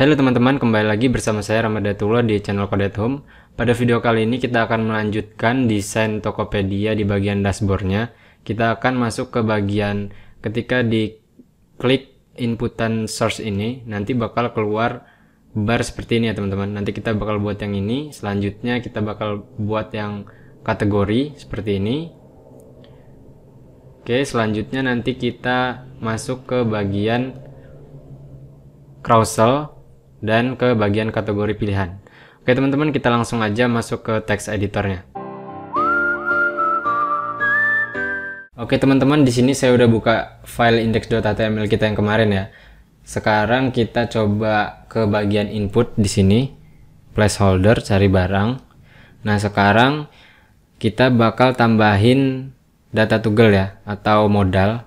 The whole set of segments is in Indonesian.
Halo teman-teman, kembali lagi bersama saya Ramadatullah di channel Code Home. Pada video kali ini kita akan melanjutkan desain Tokopedia di bagian dashboardnya. Kita akan masuk ke bagian ketika di klik inputan source ini, nanti bakal keluar bar seperti ini ya teman-teman. Nanti kita bakal buat yang ini, selanjutnya kita bakal buat yang kategori seperti ini. Oke, selanjutnya nanti kita masuk ke bagian carousel dan ke bagian kategori pilihan. Oke teman-teman, kita langsung aja masuk ke text editornya. Oke teman-teman, di sini saya udah buka file index.html kita yang kemarin ya. Sekarang kita coba ke bagian input di sini, placeholder, cari barang. Nah sekarang kita bakal tambahin data toggle ya, atau modal.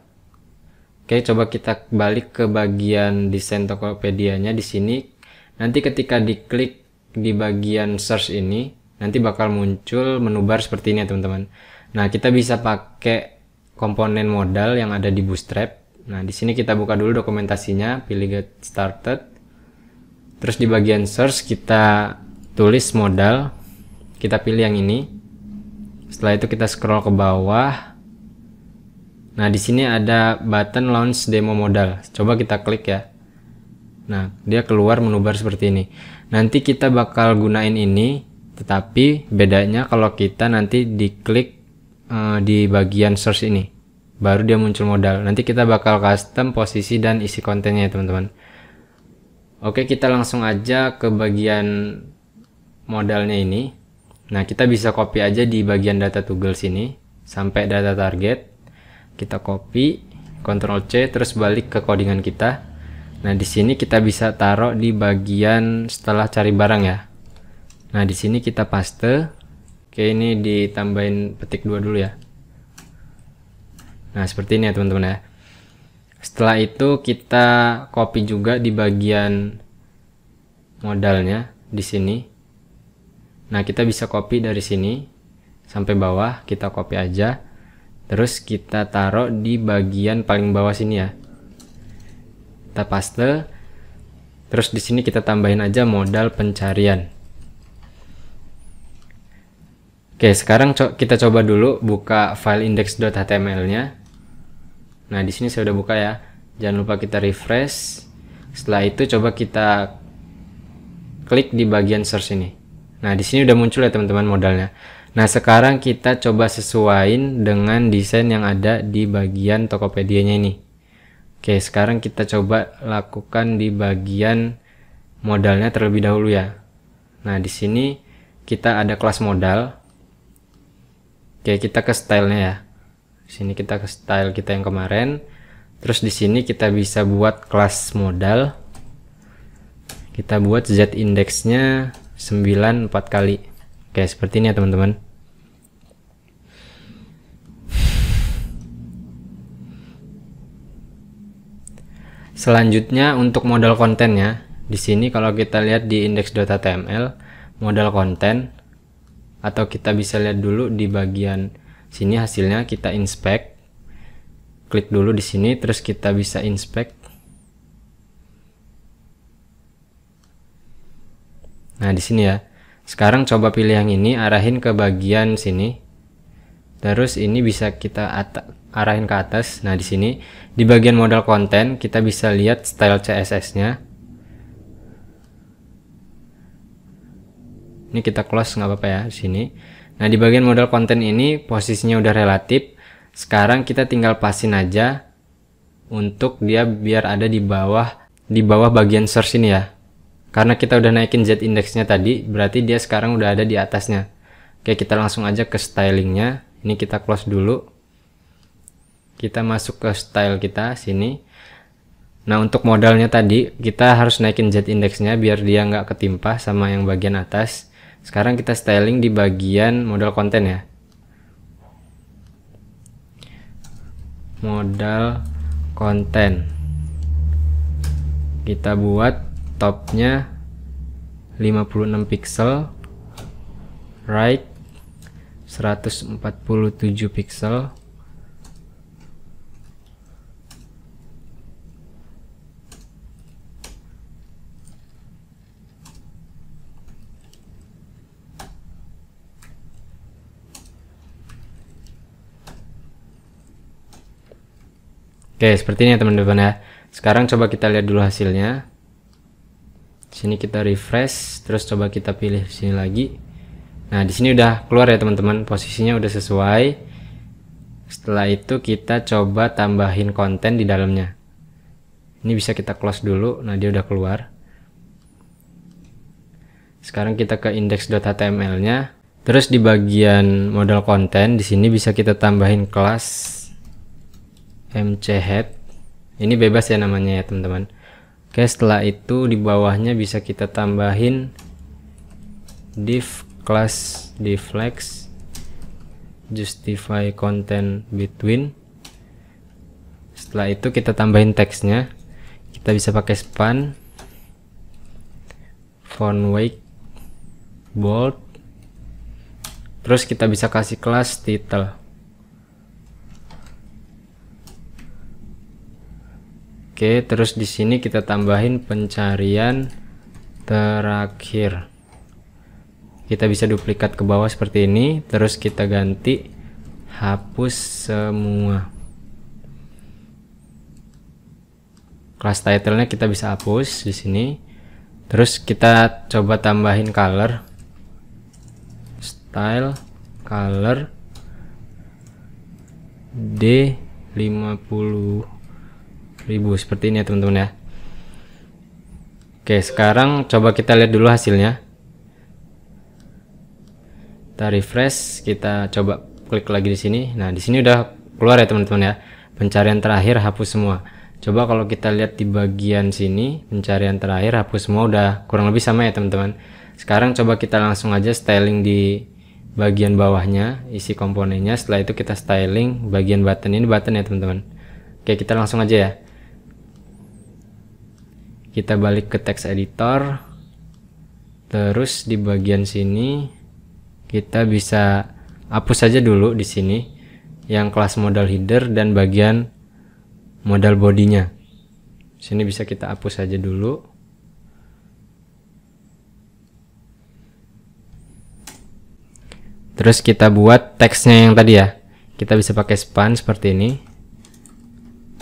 Oke, coba kita balik ke bagian desain Tokopedia-nya di sini Nanti ketika diklik di bagian search ini, nanti bakal muncul menu bar seperti ini ya teman-teman. Nah, kita bisa pakai komponen modal yang ada di Bootstrap. Nah, di sini kita buka dulu dokumentasinya, pilih get started. Terus di bagian search kita tulis modal. Kita pilih yang ini. Setelah itu kita scroll ke bawah. Nah, di sini ada button launch demo modal. Coba kita klik ya. Nah, dia keluar menubar seperti ini. Nanti kita bakal gunain ini, tetapi bedanya kalau kita nanti diklik uh, di bagian source ini, baru dia muncul modal. Nanti kita bakal custom posisi dan isi kontennya, teman-teman. Oke, kita langsung aja ke bagian modalnya ini. Nah, kita bisa copy aja di bagian data toggle sini sampai data target. Kita copy, Ctrl C, terus balik ke codingan kita Nah, di sini kita bisa taruh di bagian setelah cari barang ya. Nah, di sini kita paste. Oke, ini ditambahin petik dua dulu ya. Nah, seperti ini ya teman-teman ya. Setelah itu kita copy juga di bagian modalnya di sini. Nah, kita bisa copy dari sini sampai bawah, kita copy aja. Terus kita taruh di bagian paling bawah sini ya kita paste terus di sini kita tambahin aja modal pencarian oke sekarang co kita coba dulu buka file index.html nya nah di sini saya udah buka ya jangan lupa kita refresh setelah itu coba kita klik di bagian search ini nah di sini udah muncul ya teman-teman modalnya nah sekarang kita coba sesuaiin dengan desain yang ada di bagian Tokopedia nya ini Oke, sekarang kita coba lakukan di bagian modalnya terlebih dahulu ya. Nah, di sini kita ada kelas modal. Oke, kita ke stylenya ya. Di sini kita ke style kita yang kemarin. Terus di sini kita bisa buat kelas modal. Kita buat Z indeksnya 9 4 kali. Oke, seperti ini ya teman-teman. Selanjutnya untuk modal kontennya, di sini kalau kita lihat di index.html modal konten atau kita bisa lihat dulu di bagian sini hasilnya kita inspect. Klik dulu di sini terus kita bisa inspect. Nah, di sini ya. Sekarang coba pilih yang ini, arahin ke bagian sini. Terus ini bisa kita atak arahin ke atas. Nah, di sini di bagian modal konten kita bisa lihat style CSS-nya. Ini kita close nggak apa-apa ya di sini. Nah, di bagian modal konten ini posisinya udah relatif. Sekarang kita tinggal pasin aja untuk dia biar ada di bawah di bawah bagian search ini ya. Karena kita udah naikin Z indexnya tadi, berarti dia sekarang udah ada di atasnya. Oke, kita langsung aja ke stylingnya. Ini kita close dulu kita masuk ke style kita sini nah untuk modalnya tadi kita harus naikin Z indexnya biar dia nggak ketimpa sama yang bagian atas sekarang kita styling di bagian modal konten ya modal konten kita buat topnya 56 pixel right 147 pixel Oke, seperti ini ya teman-teman ya. Sekarang coba kita lihat dulu hasilnya. Sini kita refresh, terus coba kita pilih sini lagi. Nah, di sini udah keluar ya teman-teman, posisinya udah sesuai. Setelah itu kita coba tambahin konten di dalamnya. Ini bisa kita close dulu, nah dia udah keluar. Sekarang kita ke index.html-nya. Terus di bagian modal konten, di sini bisa kita tambahin kelas MC head ini bebas ya namanya ya teman-teman oke setelah itu di bawahnya bisa kita tambahin div class deflex justify content between setelah itu kita tambahin teksnya kita bisa pakai span font weight bold terus kita bisa kasih kelas title Oke, terus di sini kita tambahin pencarian terakhir. Kita bisa duplikat ke bawah seperti ini, terus kita ganti hapus semua. Class title-nya kita bisa hapus di sini. Terus kita coba tambahin color. Style color D50 ribu seperti ini ya teman-teman ya oke sekarang coba kita lihat dulu hasilnya kita refresh kita coba klik lagi di sini nah di sini udah keluar ya teman-teman ya pencarian terakhir hapus semua coba kalau kita lihat di bagian sini pencarian terakhir hapus semua udah kurang lebih sama ya teman-teman sekarang coba kita langsung aja styling di bagian bawahnya isi komponennya setelah itu kita styling bagian button ini button ya teman-teman oke kita langsung aja ya kita balik ke text editor terus di bagian sini kita bisa hapus saja dulu di sini yang kelas modal header dan bagian modal bodinya sini bisa kita hapus saja dulu terus kita buat teksnya yang tadi ya kita bisa pakai span seperti ini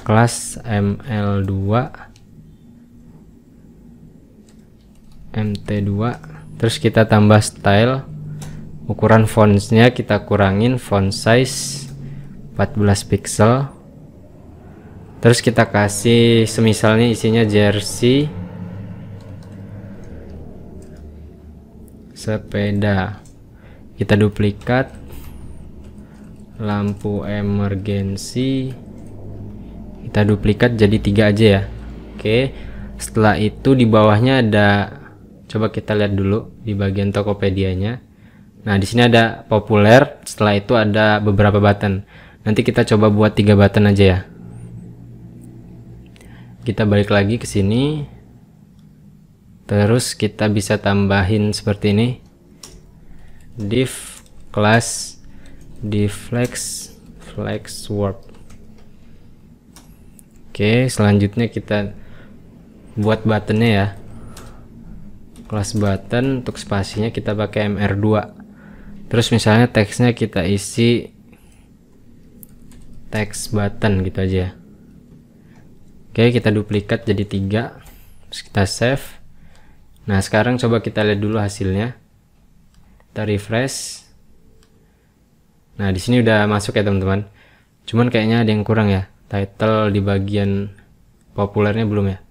kelas ml2 mt2 terus kita tambah style ukuran fontnya kita kurangin font size 14 pixel terus kita kasih semisalnya isinya jersey sepeda kita duplikat lampu emergency kita duplikat jadi tiga aja ya oke setelah itu di bawahnya ada Coba kita lihat dulu di bagian Tokopedia-nya. Nah, di sini ada populer, setelah itu ada beberapa button. Nanti kita coba buat tiga button aja ya. Kita balik lagi ke sini. Terus kita bisa tambahin seperti ini. div class di flex flex warp. Oke, selanjutnya kita buat buttonnya ya kelas button untuk spasinya kita pakai MR2 terus misalnya teksnya kita isi teks button gitu aja oke kita duplikat jadi tiga terus kita save nah sekarang coba kita lihat dulu hasilnya kita refresh nah di sini udah masuk ya teman-teman cuman kayaknya ada yang kurang ya title di bagian populernya belum ya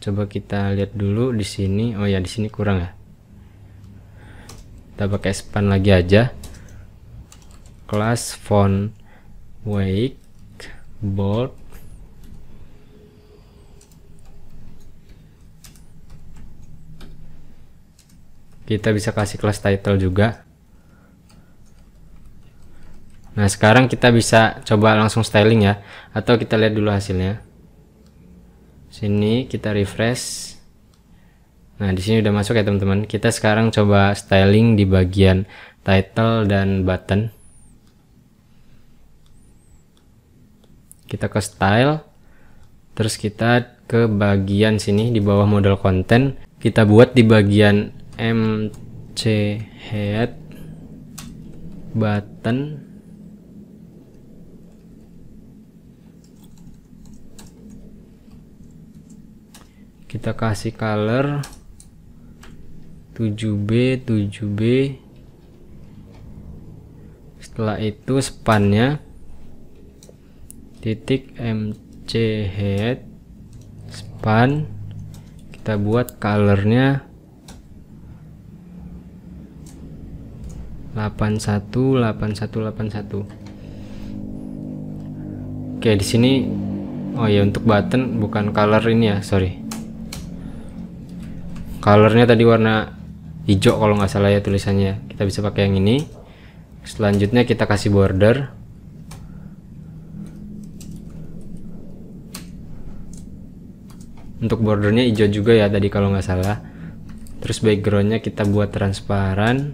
coba kita lihat dulu di sini oh ya di sini kurang ya kita pakai span lagi aja class font wake bold kita bisa kasih kelas title juga nah sekarang kita bisa coba langsung styling ya atau kita lihat dulu hasilnya sini kita refresh nah di sini udah masuk ya teman-teman kita sekarang coba styling di bagian title dan button kita ke style terus kita ke bagian sini di bawah model konten kita buat di bagian mc head button kita kasih color 7B 7B setelah itu spannya titik MC head span kita buat colornya 81 81 81 oke di sini oh ya untuk button bukan color ini ya sorry colornya tadi warna hijau kalau nggak salah ya tulisannya kita bisa pakai yang ini selanjutnya kita kasih border untuk bordernya hijau juga ya tadi kalau nggak salah terus backgroundnya kita buat transparan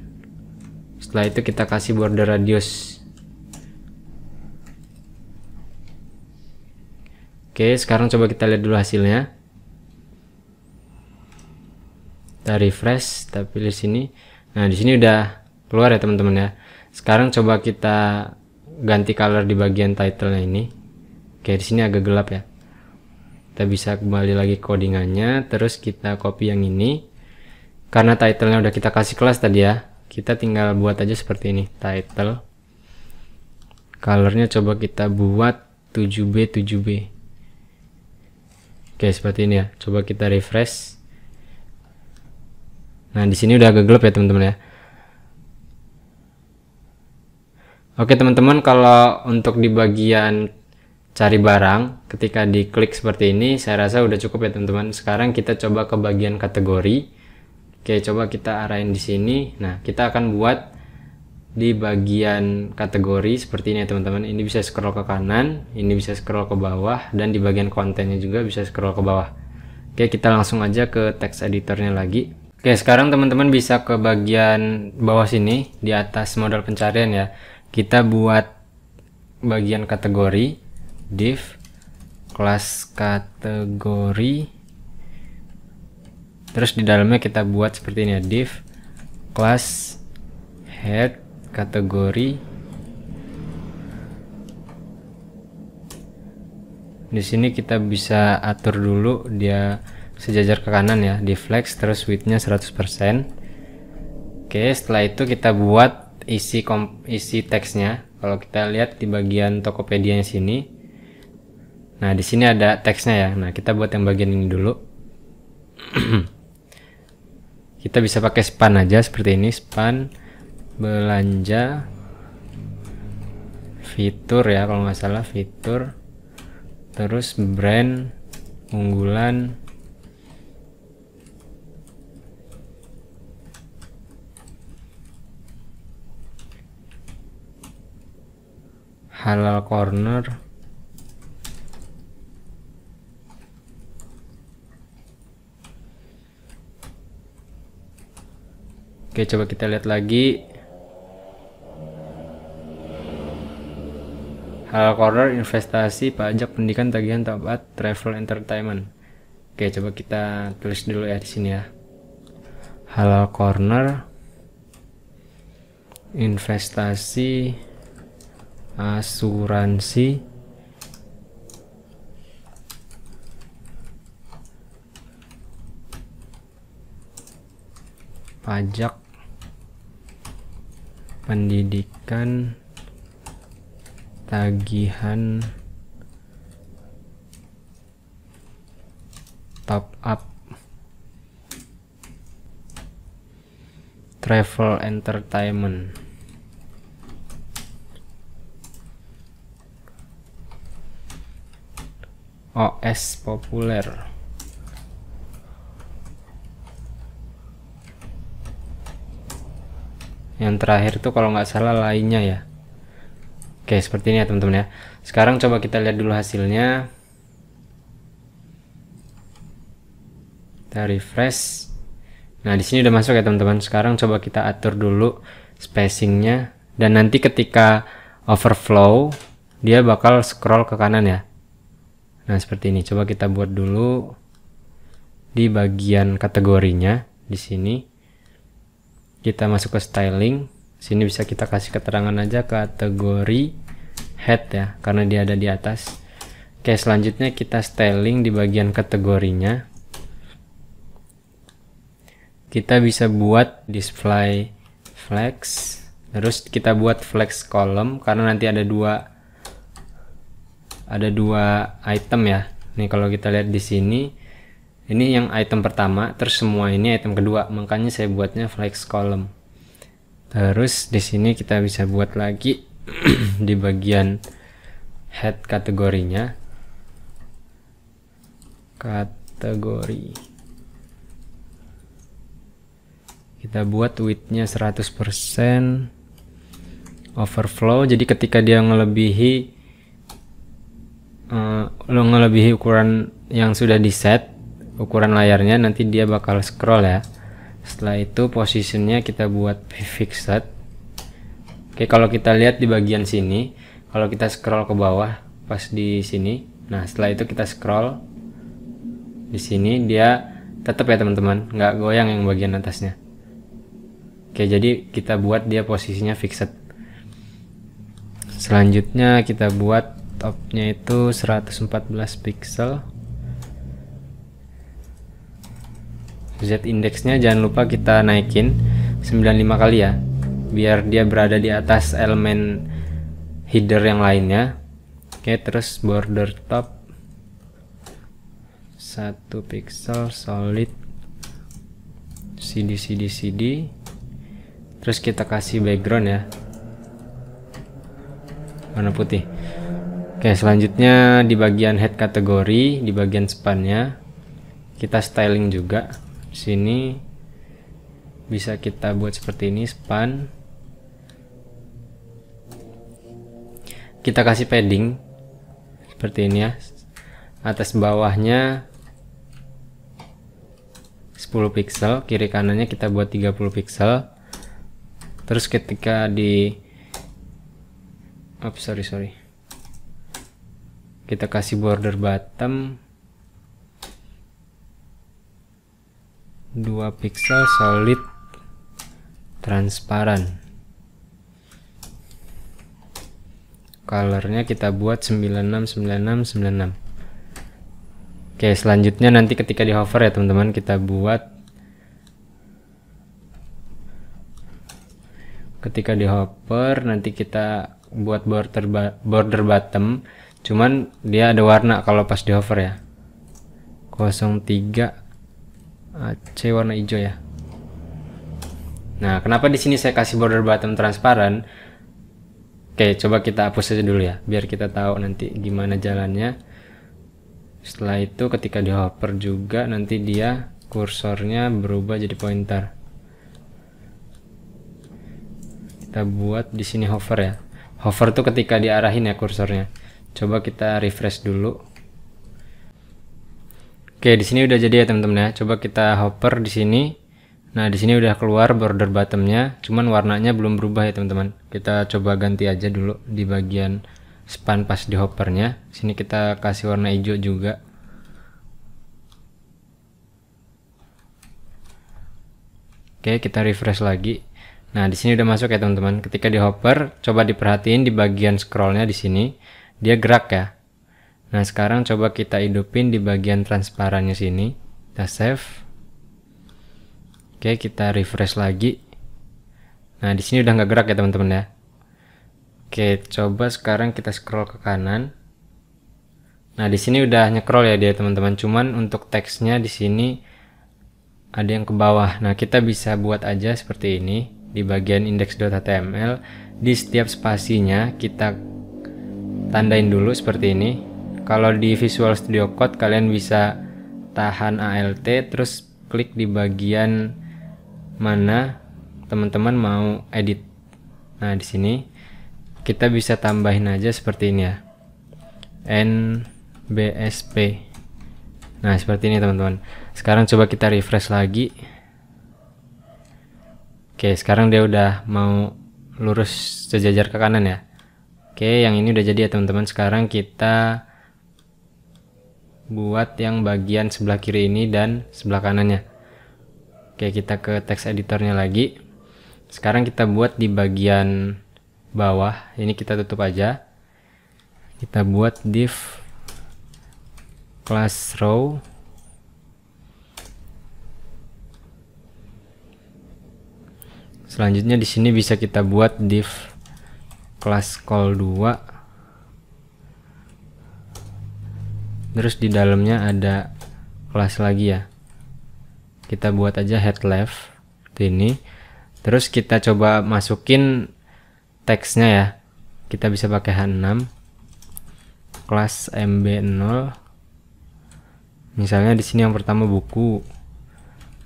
setelah itu kita kasih border radius Oke, sekarang coba kita lihat dulu hasilnya. kita refresh kita pilih sini nah di sini udah keluar ya teman-teman ya sekarang coba kita ganti color di bagian titlenya ini oke di sini agak gelap ya kita bisa kembali lagi codingannya terus kita copy yang ini karena titlenya udah kita kasih kelas tadi ya kita tinggal buat aja seperti ini title colornya coba kita buat 7B 7B oke seperti ini ya coba kita refresh Nah, di sini udah agak gelap ya, teman-teman ya. Oke, teman-teman, kalau untuk di bagian cari barang, ketika diklik seperti ini, saya rasa udah cukup ya, teman-teman. Sekarang kita coba ke bagian kategori. Oke, coba kita arahin di sini. Nah, kita akan buat di bagian kategori seperti ini ya teman-teman ini bisa scroll ke kanan ini bisa scroll ke bawah dan di bagian kontennya juga bisa scroll ke bawah oke kita langsung aja ke text editornya lagi Oke, sekarang teman-teman bisa ke bagian bawah sini di atas modal pencarian ya. Kita buat bagian kategori div kelas kategori terus di dalamnya kita buat seperti ini ya div kelas head kategori di sini kita bisa atur dulu dia sejajar ke kanan ya di flex terus widthnya 100% oke setelah itu kita buat isi kom isi teksnya kalau kita lihat di bagian Tokopedia sini nah di sini ada teksnya ya nah kita buat yang bagian ini dulu kita bisa pakai span aja seperti ini span belanja fitur ya kalau nggak salah fitur terus brand unggulan halal corner Oke, coba kita lihat lagi. Halal Corner, investasi, pajak, pendidikan, tagihan, tabat, travel, entertainment. Oke, coba kita tulis dulu ya di sini ya. Halal Corner, investasi, asuransi pajak pendidikan tagihan top up travel entertainment OS populer yang terakhir itu kalau nggak salah lainnya ya oke seperti ini ya teman-teman ya sekarang coba kita lihat dulu hasilnya kita refresh nah di sini udah masuk ya teman-teman sekarang coba kita atur dulu spacingnya dan nanti ketika overflow dia bakal scroll ke kanan ya Nah seperti ini, coba kita buat dulu di bagian kategorinya di sini. Kita masuk ke styling, sini bisa kita kasih keterangan aja kategori head ya, karena dia ada di atas. Oke selanjutnya kita styling di bagian kategorinya. Kita bisa buat display flex, terus kita buat flex column karena nanti ada dua ada dua item ya. Nih kalau kita lihat di sini ini yang item pertama, terus semua ini item kedua. Makanya saya buatnya flex column. Terus di sini kita bisa buat lagi di bagian head kategorinya. Kategori. Kita buat width-nya 100% overflow. Jadi ketika dia melebihi uh, lo ngelebihi ukuran yang sudah di set ukuran layarnya nanti dia bakal scroll ya setelah itu posisinya kita buat fixed oke kalau kita lihat di bagian sini kalau kita scroll ke bawah pas di sini nah setelah itu kita scroll di sini dia tetap ya teman-teman nggak goyang yang bagian atasnya oke jadi kita buat dia posisinya fixed selanjutnya kita buat setupnya itu 114 pixel Z indexnya jangan lupa kita naikin 95 kali ya biar dia berada di atas elemen header yang lainnya oke terus border top 1 pixel solid CD CD CD terus kita kasih background ya warna putih Oke, selanjutnya di bagian head kategori, di bagian spannya kita styling juga. Di sini bisa kita buat seperti ini span. Kita kasih padding seperti ini ya. Atas bawahnya 10 pixel, kiri kanannya kita buat 30 pixel. Terus ketika di Oh, sorry, sorry kita kasih border bottom 2 pixel solid transparan colornya kita buat 969696 oke selanjutnya nanti ketika di hover ya teman-teman kita buat ketika di hover nanti kita buat border border bottom cuman dia ada warna kalau pas di hover ya 03 c warna hijau ya nah kenapa di sini saya kasih border bottom transparan oke coba kita hapus aja dulu ya biar kita tahu nanti gimana jalannya setelah itu ketika di hover juga nanti dia kursornya berubah jadi pointer kita buat di sini hover ya hover tuh ketika diarahin ya kursornya Coba kita refresh dulu. Oke, di sini udah jadi ya teman-teman ya. Coba kita hopper di sini. Nah, di sini udah keluar border bottomnya, cuman warnanya belum berubah ya teman-teman. Kita coba ganti aja dulu di bagian span pas di hoppernya. Sini kita kasih warna hijau juga. Oke, kita refresh lagi. Nah, di sini udah masuk ya teman-teman. Ketika di hopper, coba diperhatiin di bagian scrollnya di sini dia gerak ya. Nah sekarang coba kita hidupin di bagian transparannya sini. Kita save. Oke kita refresh lagi. Nah di sini udah nggak gerak ya teman-teman ya. Oke coba sekarang kita scroll ke kanan. Nah di sini udah nyekrol ya dia teman-teman. Cuman untuk teksnya di sini ada yang ke bawah. Nah kita bisa buat aja seperti ini di bagian index.html di setiap spasinya kita tandain dulu seperti ini kalau di Visual Studio Code kalian bisa tahan ALT terus klik di bagian mana teman-teman mau edit nah di sini kita bisa tambahin aja seperti ini ya NBSP nah seperti ini teman-teman sekarang coba kita refresh lagi oke sekarang dia udah mau lurus sejajar ke kanan ya Oke, yang ini udah jadi ya teman-teman. Sekarang kita buat yang bagian sebelah kiri ini dan sebelah kanannya. Oke, kita ke text editornya lagi. Sekarang kita buat di bagian bawah. Ini kita tutup aja. Kita buat div class row Selanjutnya di sini bisa kita buat div kelas call 2 terus di dalamnya ada kelas lagi ya kita buat aja head left ini terus kita coba masukin teksnya ya kita bisa pakai H6 kelas MB0 misalnya di sini yang pertama buku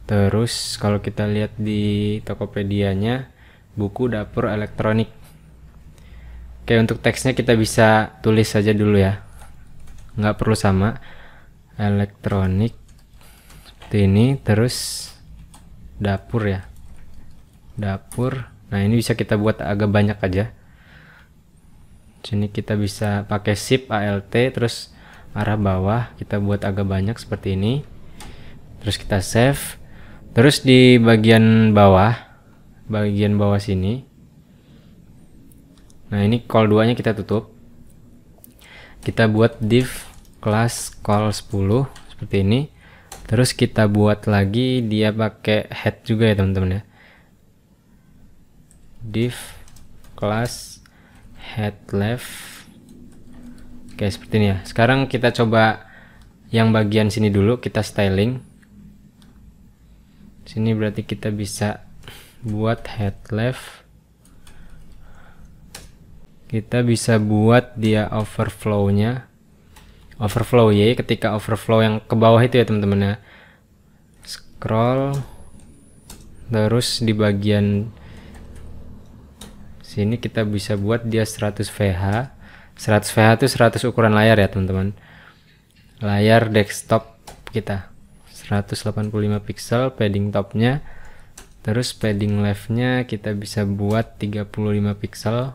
terus kalau kita lihat di Tokopedia-nya buku dapur elektronik Oke untuk teksnya kita bisa tulis saja dulu ya nggak perlu sama elektronik seperti ini terus dapur ya dapur nah ini bisa kita buat agak banyak aja sini kita bisa pakai shift alt terus arah bawah kita buat agak banyak seperti ini terus kita save terus di bagian bawah bagian bawah sini Nah ini call 2 nya kita tutup. Kita buat div class call 10 seperti ini. Terus kita buat lagi dia pakai head juga ya teman-teman ya. Div class head left. Oke seperti ini ya. Sekarang kita coba yang bagian sini dulu kita styling. Sini berarti kita bisa buat head left kita bisa buat dia overflow-nya overflow ya ketika overflow yang ke bawah itu ya teman-teman ya scroll terus di bagian sini kita bisa buat dia 100 VH 100 VH itu 100 ukuran layar ya teman-teman layar desktop kita 185 pixel padding topnya terus padding leftnya kita bisa buat 35 pixel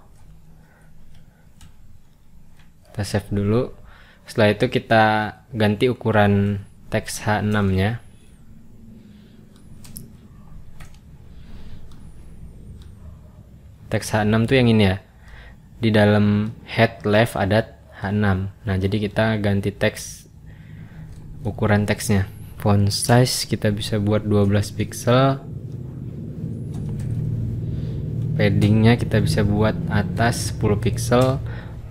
kita save dulu setelah itu kita ganti ukuran teks H6 nya teks H6 tuh yang ini ya di dalam head left ada H6 nah jadi kita ganti teks ukuran teksnya font size kita bisa buat 12 pixel paddingnya kita bisa buat atas 10 pixel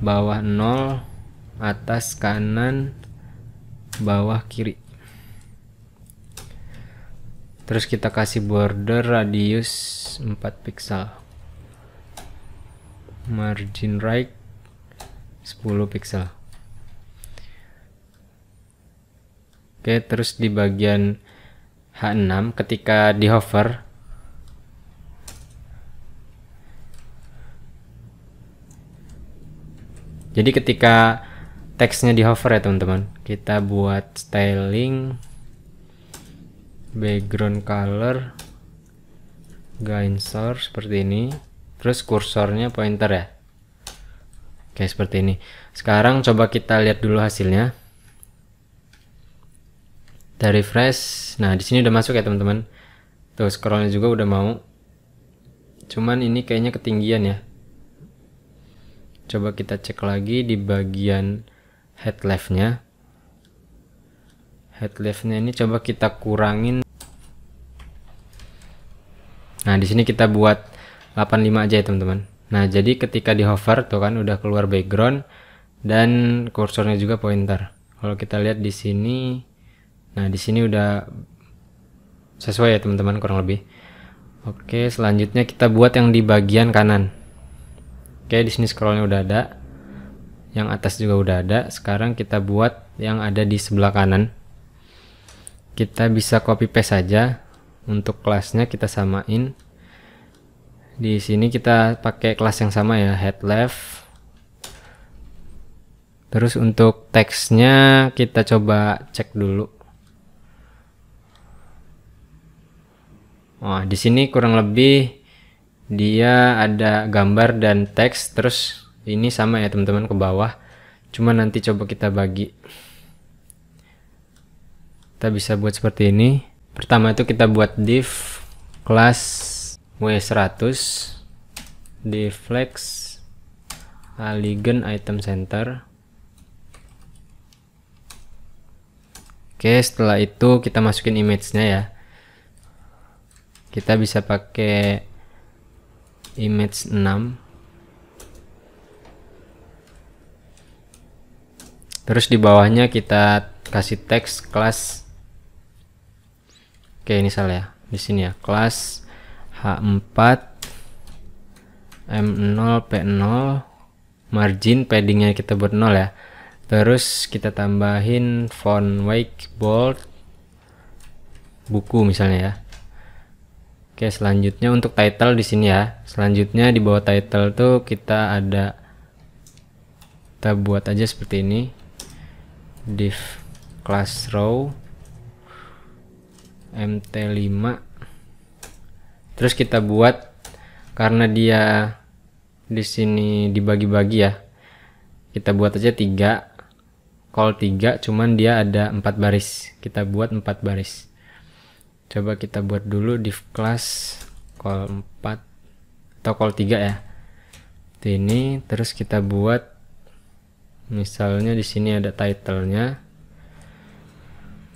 bawah 0 atas kanan bawah kiri terus kita kasih border radius 4 pixel margin right 10 pixel oke terus di bagian H6 ketika di hover Jadi ketika teksnya di hover ya teman-teman, kita buat styling background color source seperti ini. Terus kursornya pointer ya. Oke, seperti ini. Sekarang coba kita lihat dulu hasilnya. Kita refresh. Nah, di sini udah masuk ya, teman-teman. Tuh, scrollnya juga udah mau. Cuman ini kayaknya ketinggian ya coba kita cek lagi di bagian head leftnya head leftnya ini coba kita kurangin nah di sini kita buat 85 aja ya teman-teman nah jadi ketika di hover tuh kan udah keluar background dan kursornya juga pointer kalau kita lihat di sini nah di sini udah sesuai ya teman-teman kurang lebih oke selanjutnya kita buat yang di bagian kanan Oke, di sini scrollnya udah ada. Yang atas juga udah ada. Sekarang kita buat yang ada di sebelah kanan. Kita bisa copy paste saja. Untuk kelasnya kita samain. Di sini kita pakai kelas yang sama ya, head left. Terus untuk teksnya kita coba cek dulu. Wah, di sini kurang lebih dia ada gambar dan teks terus ini sama ya teman-teman ke bawah cuma nanti coba kita bagi kita bisa buat seperti ini pertama itu kita buat div class W100 div flex aligen item center oke setelah itu kita masukin image nya ya kita bisa pakai image 6 terus di bawahnya kita kasih teks kelas oke ini salah ya di sini ya kelas H4 M0 P0 margin paddingnya kita buat 0 ya terus kita tambahin font wake bold buku misalnya ya Oke, selanjutnya untuk title di sini ya. Selanjutnya di bawah title tuh kita ada kita buat aja seperti ini. div class row mt5 terus kita buat karena dia di sini dibagi-bagi ya. Kita buat aja 3 call 3 cuman dia ada 4 baris. Kita buat 4 baris coba kita buat dulu div class call 4 atau call 3 ya ini terus kita buat misalnya di sini ada titlenya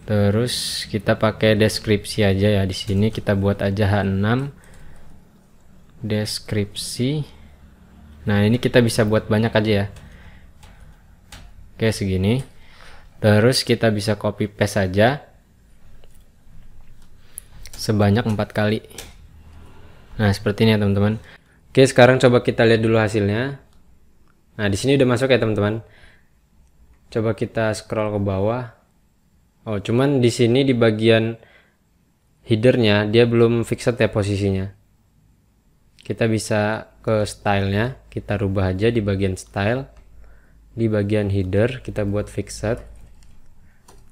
terus kita pakai deskripsi aja ya di sini kita buat aja H6 deskripsi nah ini kita bisa buat banyak aja ya oke segini terus kita bisa copy paste aja sebanyak empat kali nah seperti ini ya teman-teman oke sekarang coba kita lihat dulu hasilnya nah di sini udah masuk ya teman-teman coba kita scroll ke bawah oh cuman di sini di bagian headernya dia belum fixed ya posisinya kita bisa ke stylenya kita rubah aja di bagian style di bagian header kita buat fixed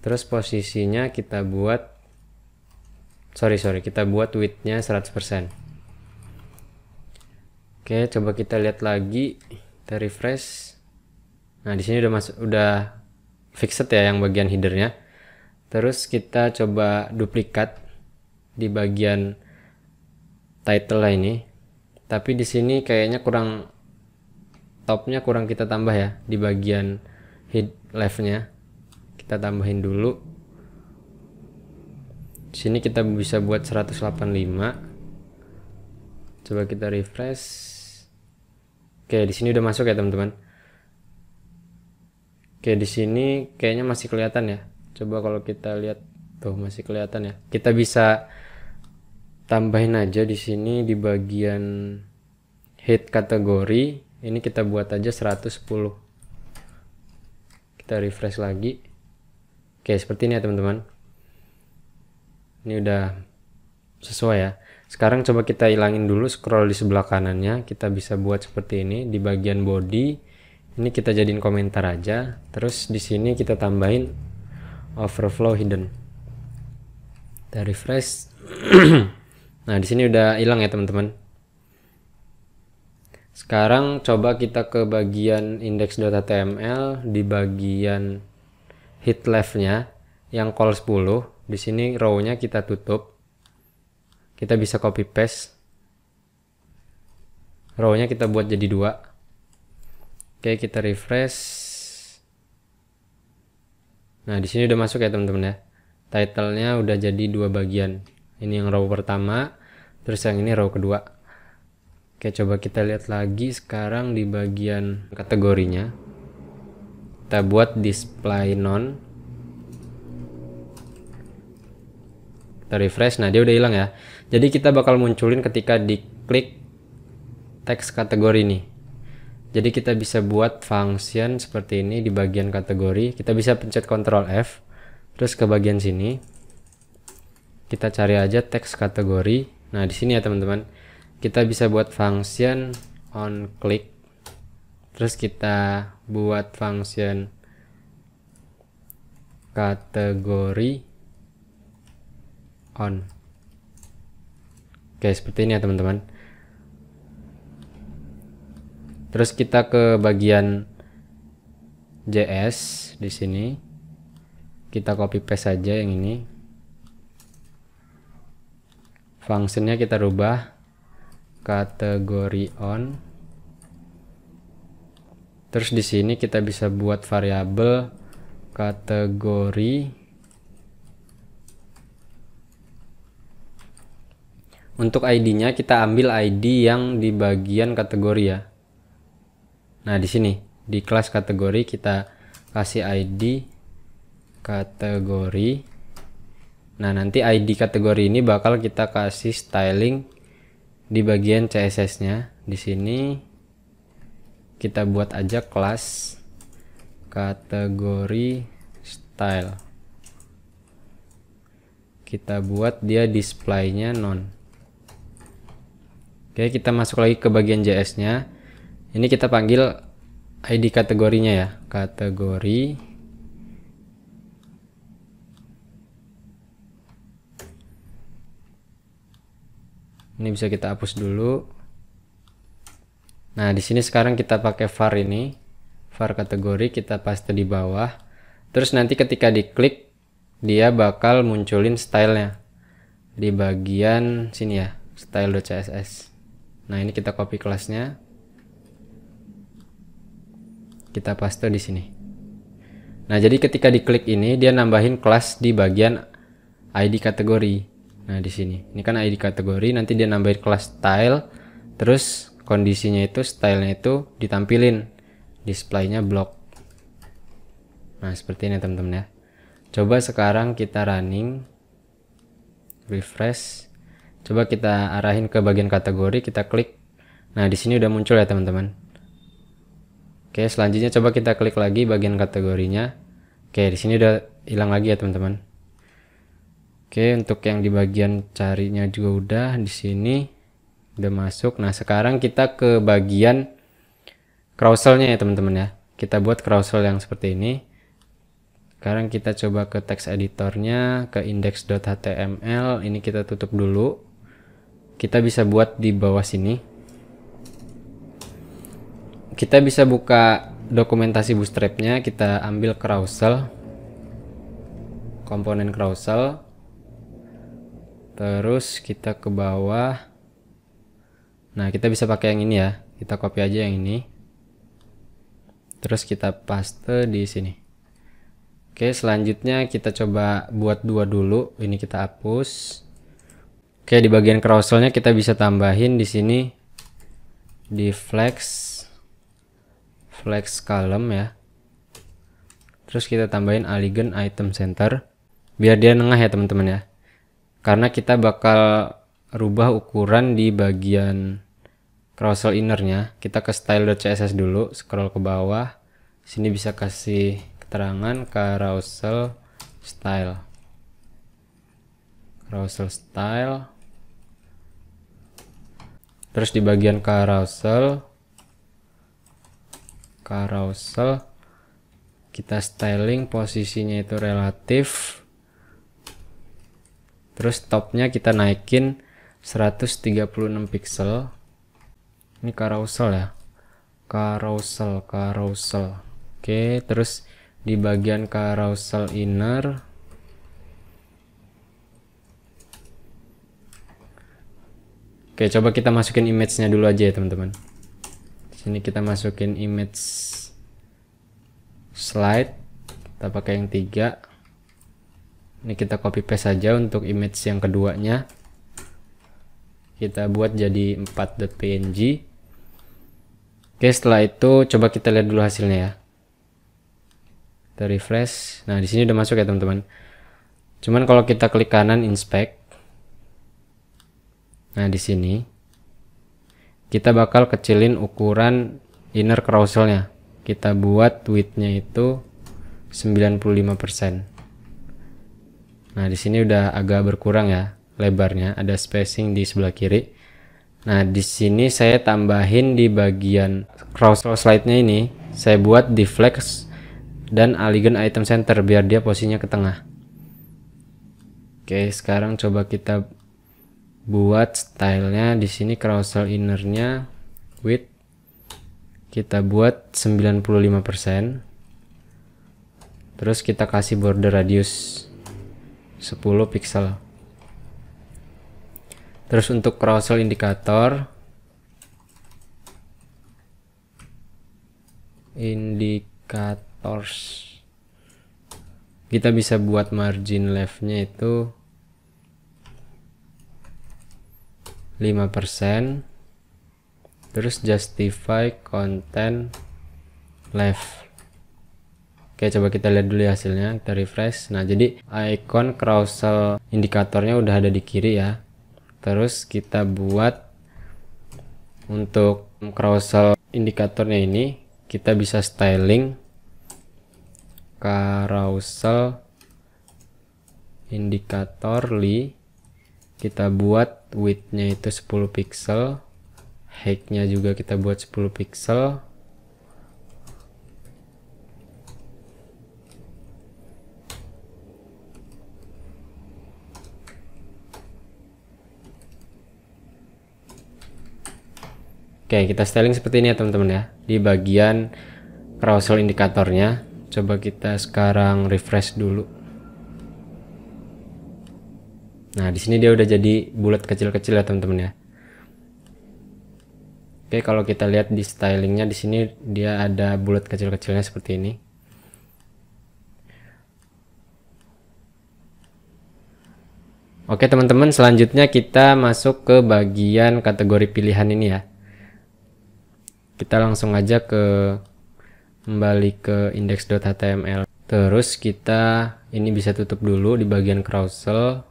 terus posisinya kita buat sorry sorry kita buat widthnya 100% oke coba kita lihat lagi kita refresh nah di sini udah masuk udah fixed ya yang bagian headernya terus kita coba duplikat di bagian title lah ini tapi di sini kayaknya kurang topnya kurang kita tambah ya di bagian head leftnya kita tambahin dulu sini kita bisa buat 185 coba kita refresh oke di sini udah masuk ya teman-teman oke di sini kayaknya masih kelihatan ya coba kalau kita lihat tuh masih kelihatan ya kita bisa tambahin aja di sini di bagian head kategori ini kita buat aja 110 kita refresh lagi oke seperti ini ya teman-teman ini udah sesuai ya sekarang coba kita hilangin dulu scroll di sebelah kanannya kita bisa buat seperti ini di bagian body ini kita jadiin komentar aja terus di sini kita tambahin overflow hidden kita refresh nah di sini udah hilang ya teman-teman sekarang coba kita ke bagian index.html di bagian hit left-nya yang call 10 di sini row kita tutup kita bisa copy paste rownya kita buat jadi dua oke kita refresh nah di sini udah masuk ya teman-teman ya title udah jadi dua bagian ini yang row pertama terus yang ini row kedua oke coba kita lihat lagi sekarang di bagian kategorinya kita buat display non kita refresh nah dia udah hilang ya jadi kita bakal munculin ketika diklik teks kategori ini jadi kita bisa buat function seperti ini di bagian kategori kita bisa pencet Ctrl F terus ke bagian sini kita cari aja teks kategori nah di sini ya teman-teman kita bisa buat function on click terus kita buat function kategori on oke seperti ini ya teman-teman terus kita ke bagian JS di sini kita copy paste saja yang ini Fungsinya kita rubah kategori on terus di sini kita bisa buat variabel kategori Untuk ID-nya kita ambil ID yang di bagian kategori ya. Nah, di sini di kelas kategori kita kasih ID kategori. Nah, nanti ID kategori ini bakal kita kasih styling di bagian CSS-nya. Di sini kita buat aja kelas kategori style. Kita buat dia display-nya non. Oke, kita masuk lagi ke bagian JS-nya. Ini kita panggil ID kategorinya ya. Kategori Ini bisa kita hapus dulu. Nah, di sini sekarang kita pakai var ini. Var kategori kita paste di bawah. Terus nanti ketika diklik dia bakal munculin stylenya di bagian sini ya, style.css. Nah, ini kita copy kelasnya. Kita paste di sini. Nah, jadi ketika diklik ini dia nambahin kelas di bagian ID kategori. Nah, di sini. Ini kan ID kategori, nanti dia nambahin kelas style. Terus kondisinya itu stylenya itu ditampilin displaynya blok. Nah, seperti ini teman-teman ya. Coba sekarang kita running refresh Coba kita arahin ke bagian kategori, kita klik. Nah, di sini udah muncul ya, teman-teman. Oke, selanjutnya coba kita klik lagi bagian kategorinya. Oke, di sini udah hilang lagi ya, teman-teman. Oke, untuk yang di bagian carinya juga udah di sini udah masuk. Nah, sekarang kita ke bagian carouselnya ya, teman-teman ya. Kita buat carousel yang seperti ini. Sekarang kita coba ke text editornya, ke index.html. Ini kita tutup dulu kita bisa buat di bawah sini kita bisa buka dokumentasi bootstrapnya kita ambil carousel komponen carousel terus kita ke bawah nah kita bisa pakai yang ini ya kita copy aja yang ini terus kita paste di sini oke selanjutnya kita coba buat dua dulu ini kita hapus Oke, di bagian carouselnya kita bisa tambahin di sini di flex flex column ya. Terus kita tambahin aligen item center biar dia nengah ya, teman-teman ya. Karena kita bakal rubah ukuran di bagian carousel innernya. Kita ke style.css dulu, scroll ke bawah. Sini bisa kasih keterangan carousel style. Carousel style terus di bagian carousel carousel kita styling posisinya itu relatif terus topnya kita naikin 136 pixel ini carousel ya carousel carousel oke terus di bagian carousel inner Oke, coba kita masukin image-nya dulu aja ya, teman-teman. Sini kita masukin image slide. Kita pakai yang tiga. Ini kita copy paste saja untuk image yang keduanya. Kita buat jadi 4.png. Oke, setelah itu coba kita lihat dulu hasilnya ya. Kita refresh. Nah, di sini udah masuk ya, teman-teman. Cuman kalau kita klik kanan inspect, Nah, di sini kita bakal kecilin ukuran inner carouselnya. Kita buat widthnya itu 95%. Nah, di sini udah agak berkurang ya lebarnya, ada spacing di sebelah kiri. Nah, di sini saya tambahin di bagian carousel slide-nya ini, saya buat deflex dan align item center biar dia posisinya ke tengah. Oke, sekarang coba kita buat stylenya di sini carousel innernya width kita buat 95% terus kita kasih border radius 10 pixel terus untuk carousel indikator indikators kita bisa buat margin leftnya itu 5% terus justify content left Oke coba kita lihat dulu ya hasilnya kita refresh nah jadi icon carousel indikatornya udah ada di kiri ya terus kita buat untuk carousel indikatornya ini kita bisa styling carousel indikator li kita buat widthnya itu 10 pixel height-nya juga kita buat 10 pixel Oke, kita styling seperti ini ya teman-teman ya. Di bagian carousel indikatornya, coba kita sekarang refresh dulu. Nah, di sini dia udah jadi bulat kecil-kecil ya, teman-teman ya. Oke, kalau kita lihat di stylingnya di sini dia ada bulat kecil-kecilnya seperti ini. Oke, teman-teman, selanjutnya kita masuk ke bagian kategori pilihan ini ya. Kita langsung aja ke kembali ke index.html. Terus kita ini bisa tutup dulu di bagian carousel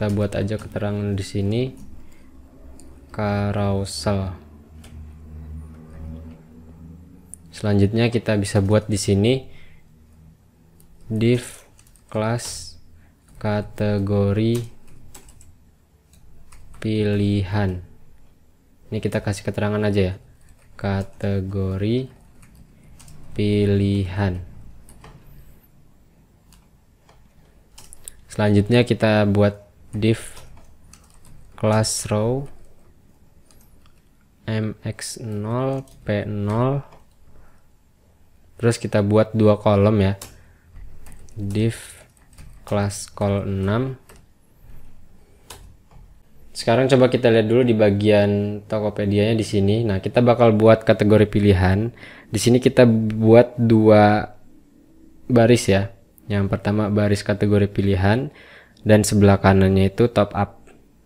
kita buat aja keterangan di sini carousel selanjutnya kita bisa buat di sini div class kategori pilihan ini kita kasih keterangan aja ya kategori pilihan selanjutnya kita buat div class row mx0 p0 terus kita buat dua kolom ya div class col 6 sekarang coba kita lihat dulu di bagian Tokopedia-nya di sini. Nah, kita bakal buat kategori pilihan. Di sini kita buat dua baris ya. Yang pertama baris kategori pilihan, dan sebelah kanannya itu top up.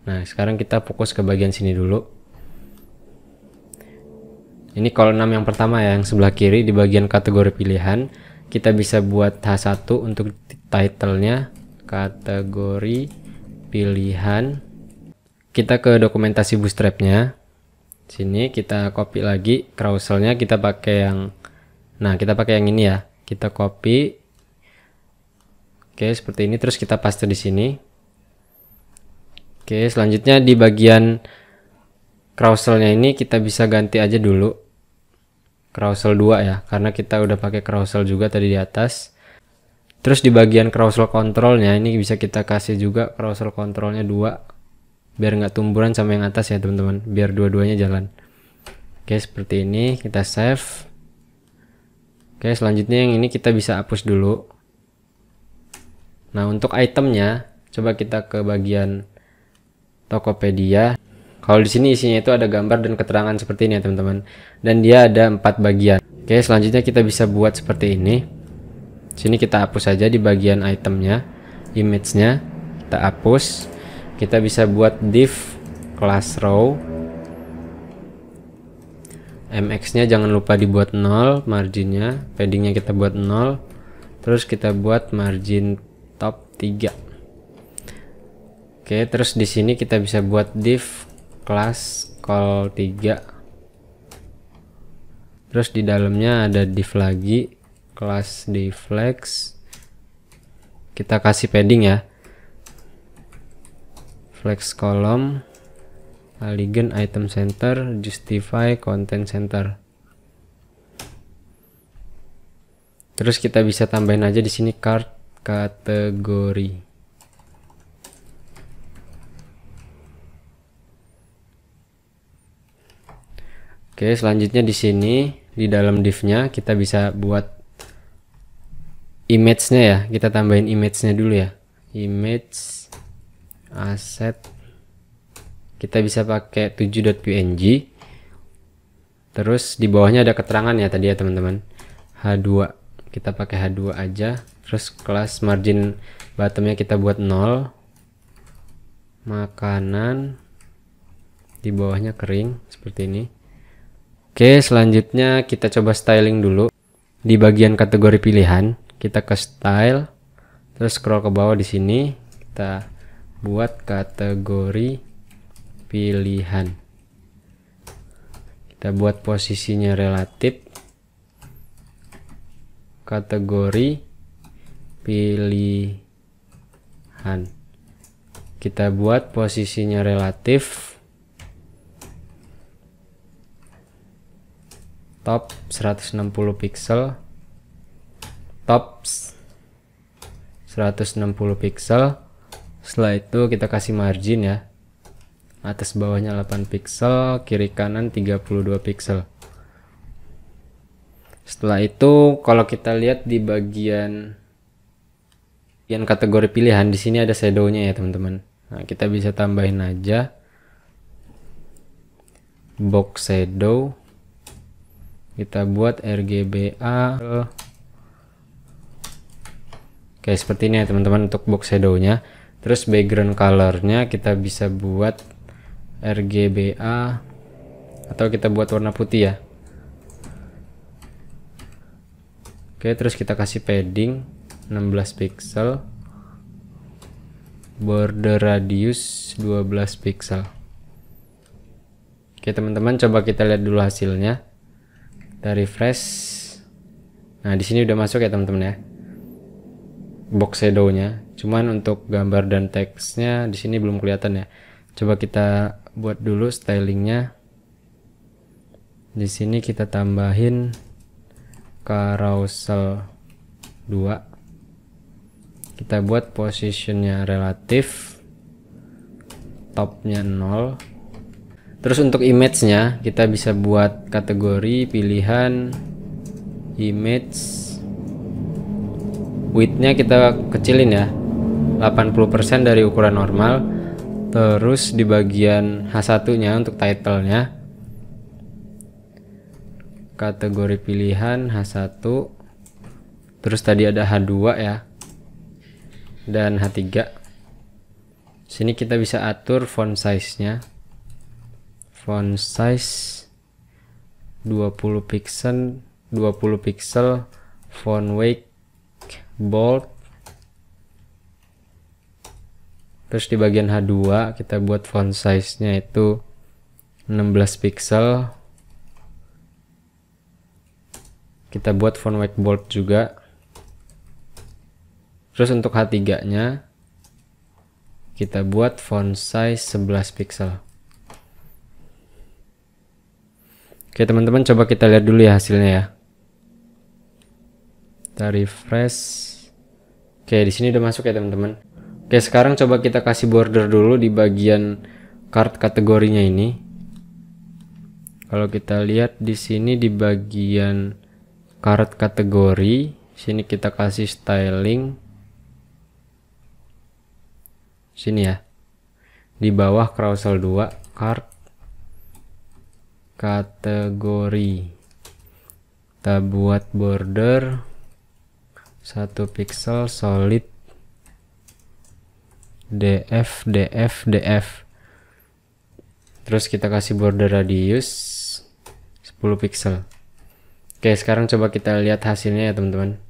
Nah, sekarang kita fokus ke bagian sini dulu. Ini kolom yang pertama ya, yang sebelah kiri di bagian kategori pilihan. Kita bisa buat H1 untuk title-nya, kategori pilihan. Kita ke dokumentasi bootstrapnya. Sini kita copy lagi carouselnya kita pakai yang, nah kita pakai yang ini ya. Kita copy, Oke, seperti ini terus kita paste di sini. Oke, selanjutnya di bagian carouselnya ini kita bisa ganti aja dulu carousel 2 ya, karena kita udah pakai carousel juga tadi di atas. Terus di bagian carousel kontrolnya ini bisa kita kasih juga carousel kontrolnya 2 biar nggak tumburan sama yang atas ya teman-teman, biar dua-duanya jalan. Oke, seperti ini kita save. Oke, selanjutnya yang ini kita bisa hapus dulu. Nah, untuk itemnya, coba kita ke bagian Tokopedia. Kalau di sini isinya itu ada gambar dan keterangan seperti ini ya, teman-teman. Dan dia ada empat bagian. Oke, selanjutnya kita bisa buat seperti ini. Sini kita hapus saja di bagian itemnya, image-nya. Kita hapus. Kita bisa buat div class row. MX-nya jangan lupa dibuat 0 marginnya, nya kita buat 0. Terus kita buat margin 3 oke terus di sini kita bisa buat div class call 3 terus di dalamnya ada div lagi class div flex, kita kasih padding ya flex column aligen item center justify content center terus kita bisa tambahin aja di sini card kategori Oke, selanjutnya di sini di dalam div-nya kita bisa buat image-nya ya. Kita tambahin image-nya dulu ya. Image aset kita bisa pakai 7.png. Terus di bawahnya ada keterangan ya tadi ya teman-teman. H2. Kita pakai H2 aja terus kelas margin bottomnya kita buat 0 makanan di bawahnya kering seperti ini oke selanjutnya kita coba styling dulu di bagian kategori pilihan kita ke style terus scroll ke bawah di sini kita buat kategori pilihan kita buat posisinya relatif kategori pilihan kita buat posisinya relatif top 160 pixel top 160 pixel setelah itu kita kasih margin ya atas bawahnya 8 pixel kiri kanan 32 pixel setelah itu kalau kita lihat di bagian yang kategori pilihan di sini ada shadownya ya teman-teman nah kita bisa tambahin aja box shadow kita buat RGBA oke seperti ini ya teman-teman untuk box shadownya terus background colornya kita bisa buat RGBA atau kita buat warna putih ya oke terus kita kasih padding 16 pixel border radius 12 pixel oke teman-teman coba kita lihat dulu hasilnya kita refresh nah di sini udah masuk ya teman-teman ya box shadownya cuman untuk gambar dan teksnya di sini belum kelihatan ya coba kita buat dulu stylingnya di sini kita tambahin carousel 2 kita buat positionnya relatif topnya 0 terus untuk image nya kita bisa buat kategori pilihan image widthnya kita kecilin ya 80% dari ukuran normal terus di bagian H1 nya untuk title nya kategori pilihan H1 terus tadi ada H2 ya dan H3 sini kita bisa atur font size nya font size 20 pixel 20 pixel font weight bold terus di bagian H2 kita buat font size nya itu 16 pixel kita buat font weight bold juga Terus untuk H3-nya kita buat font size 11 pixel. Oke, teman-teman coba kita lihat dulu ya hasilnya ya. Kita refresh. Oke, di sini udah masuk ya, teman-teman. Oke, sekarang coba kita kasih border dulu di bagian card kategorinya ini. Kalau kita lihat di sini di bagian card kategori, sini kita kasih styling sini ya di bawah carousel 2 card kategori kita buat border satu pixel solid df df df terus kita kasih border radius 10 pixel oke sekarang coba kita lihat hasilnya ya teman-teman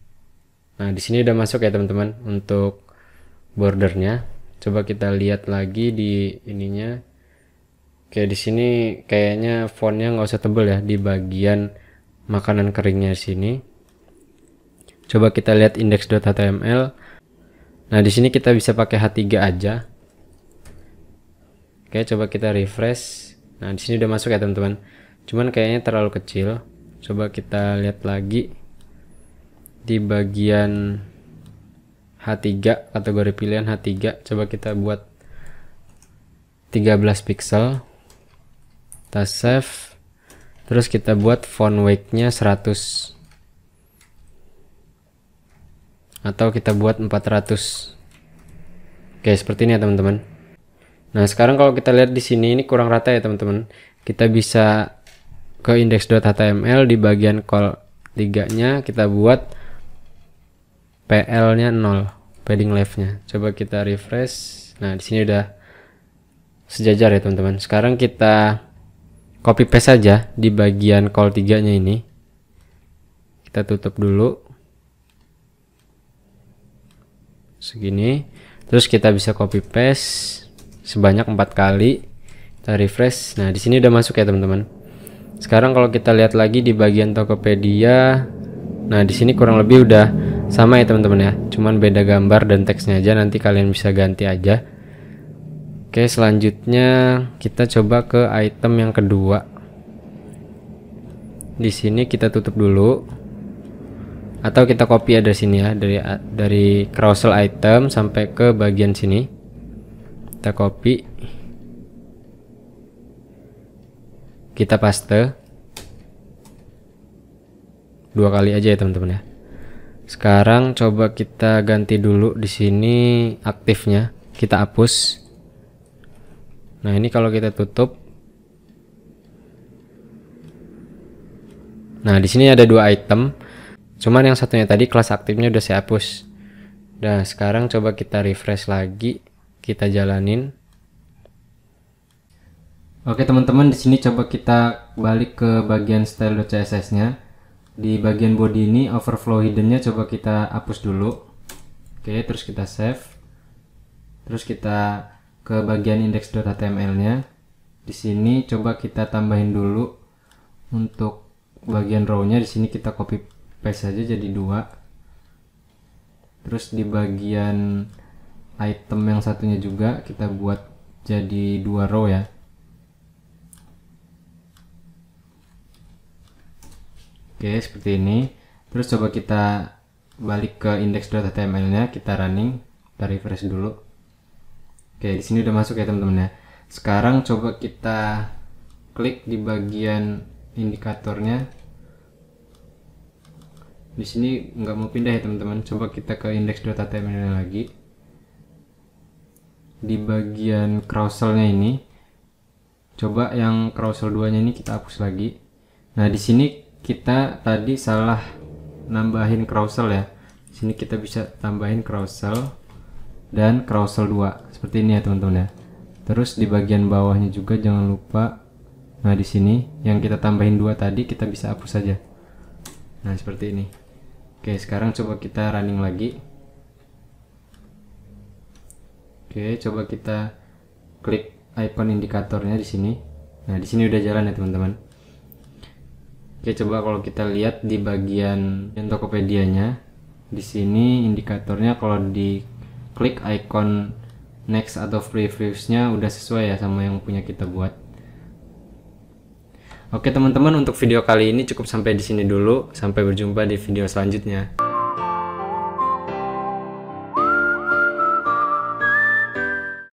nah di sini udah masuk ya teman-teman untuk bordernya coba kita lihat lagi di ininya oke di sini kayaknya fontnya nggak usah tebel ya di bagian makanan keringnya sini coba kita lihat index.html nah di sini kita bisa pakai h3 aja oke coba kita refresh nah di sini udah masuk ya teman-teman cuman kayaknya terlalu kecil coba kita lihat lagi di bagian H3 kategori pilihan H3 coba kita buat 13 pixel kita save terus kita buat font weight nya 100 atau kita buat 400 oke seperti ini ya teman-teman nah sekarang kalau kita lihat di sini ini kurang rata ya teman-teman kita bisa ke index.html di bagian call 3 nya kita buat PL-nya 0, padding left-nya. Coba kita refresh. Nah, di sini udah sejajar ya, teman-teman. Sekarang kita copy paste saja di bagian call 3-nya ini. Kita tutup dulu. Segini. Terus kita bisa copy paste sebanyak empat kali. Kita refresh. Nah, di sini udah masuk ya, teman-teman. Sekarang kalau kita lihat lagi di bagian Tokopedia, nah di sini kurang lebih udah sama ya teman-teman ya cuman beda gambar dan teksnya aja nanti kalian bisa ganti aja oke selanjutnya kita coba ke item yang kedua di sini kita tutup dulu atau kita copy ada sini ya dari dari carousel item sampai ke bagian sini kita copy kita paste dua kali aja ya teman-teman ya sekarang coba kita ganti dulu di sini aktifnya. Kita hapus. Nah, ini kalau kita tutup. Nah, di sini ada dua item. Cuman yang satunya tadi kelas aktifnya udah saya hapus. Nah, sekarang coba kita refresh lagi. Kita jalanin. Oke, teman-teman, di sini coba kita balik ke bagian style.css-nya di bagian body ini overflow hiddennya coba kita hapus dulu oke terus kita save terus kita ke bagian index.html nya di sini coba kita tambahin dulu untuk bagian row nya di sini kita copy paste saja jadi dua terus di bagian item yang satunya juga kita buat jadi dua row ya Oke, seperti ini. Terus coba kita balik ke index.html-nya, kita running, kita refresh dulu. Oke, di sini udah masuk ya teman-teman ya. Sekarang coba kita klik di bagian indikatornya. Di sini nggak mau pindah ya teman-teman. Coba kita ke index.html lagi. Di bagian carousel-nya ini, coba yang carousel 2-nya ini kita hapus lagi. Nah, di sini kita tadi salah nambahin carousel ya sini kita bisa tambahin carousel dan carousel 2 seperti ini ya teman-teman ya terus di bagian bawahnya juga jangan lupa nah di sini yang kita tambahin dua tadi kita bisa hapus saja nah seperti ini oke sekarang coba kita running lagi oke coba kita klik icon indikatornya di sini nah di sini udah jalan ya teman-teman Oke, ya, coba kalau kita lihat di bagian Tokopedia-nya, di sini indikatornya kalau di klik icon next atau free nya udah sesuai ya sama yang punya kita buat. Oke teman-teman, untuk video kali ini cukup sampai di sini dulu. Sampai berjumpa di video selanjutnya.